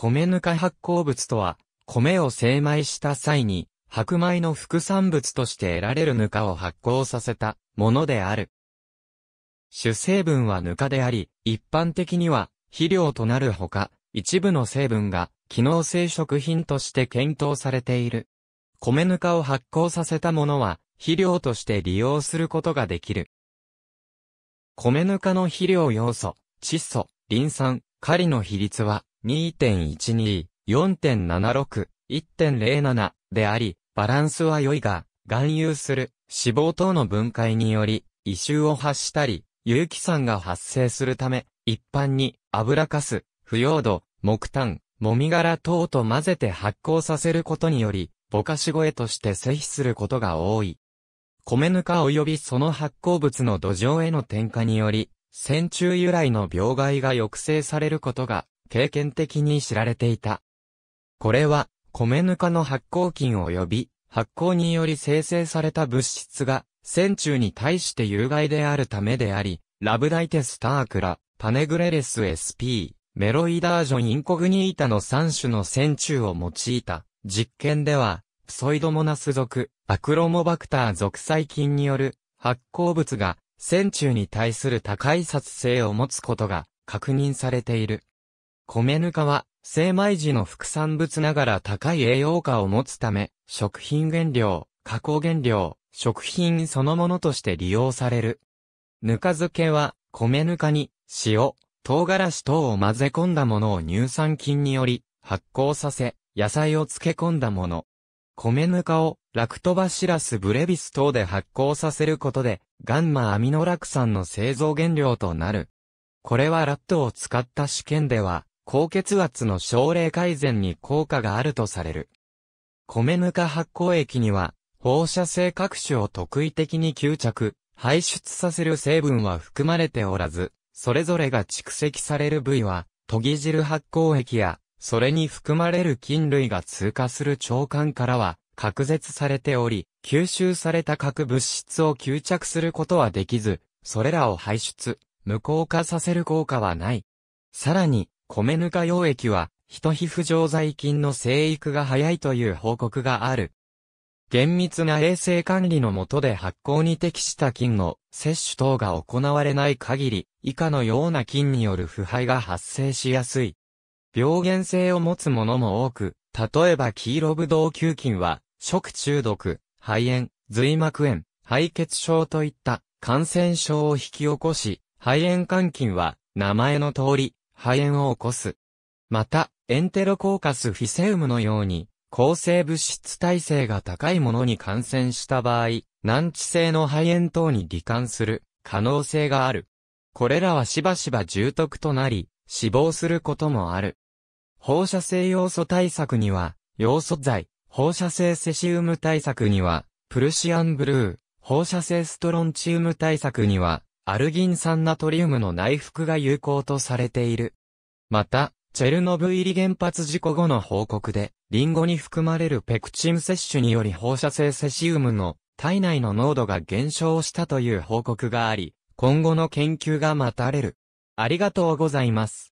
米ぬか発酵物とは、米を精米した際に、白米の副産物として得られるぬかを発酵させたものである。主成分はぬかであり、一般的には肥料となるほか、一部の成分が機能性食品として検討されている。米ぬかを発酵させたものは、肥料として利用することができる。米ぬかの肥料要素、窒素、リン酸、カリの比率は、2.12、4.76、1.07であり、バランスは良いが、含有する脂肪等の分解により、異臭を発したり、有機酸が発生するため、一般に油かす、腐葉土、木炭、もみ殻等と混ぜて発酵させることにより、ぼかし声として施肥することが多い。米ぬか及びその発酵物の土壌への添加により、線虫由来の病害が抑制されることが経験的に知られていた。これは、米ぬかの発酵菌を呼び、発酵により生成された物質が、線虫に対して有害であるためであり、ラブダイテスタークラ、パネグレレス SP、メロイダージョンインコグニータの3種の線虫を用いた実験では、プソイドモナス属、アクロモバクター属細菌による発酵物が線虫に対する高い殺性を持つことが確認されている。米ぬかは、精米時の副産物ながら高い栄養価を持つため、食品原料、加工原料、食品そのものとして利用される。ぬか漬けは、米ぬかに、塩、唐辛子等を混ぜ込んだものを乳酸菌により、発酵させ、野菜を漬け込んだもの。米ぬかを、ラクトバシラスブレビス等で発酵させることで、ガンマアミノラク酸の製造原料となる。これはラットを使った試験では、高血圧の症例改善に効果があるとされる。米ぬか発酵液には、放射性各種を特異的に吸着、排出させる成分は含まれておらず、それぞれが蓄積される部位は、研ぎ汁発酵液や、それに含まれる菌類が通過する腸管からは、隔絶されており、吸収された各物質を吸着することはできず、それらを排出、無効化させる効果はない。さらに、米ぬか溶液は、人皮膚常在菌の生育が早いという報告がある。厳密な衛生管理のもとで発酵に適した菌の摂取等が行われない限り、以下のような菌による腐敗が発生しやすい。病原性を持つものも多く、例えば黄色ブドウ球菌は、食中毒、肺炎、髄膜炎、肺血症といった感染症を引き起こし、肺炎肝菌は、名前の通り、肺炎を起こす。また、エンテロコーカスフィセウムのように、抗生物質耐性が高いものに感染した場合、難治性の肺炎等に罹患する可能性がある。これらはしばしば重篤となり、死亡することもある。放射性要素対策には、要素剤、放射性セシウム対策には、プルシアンブルー、放射性ストロンチウム対策には、アルギン酸ナトリウムの内服が有効とされている。また、チェルノブイリ原発事故後の報告で、リンゴに含まれるペクチン摂取により放射性セシウムの体内の濃度が減少したという報告があり、今後の研究が待たれる。ありがとうございます。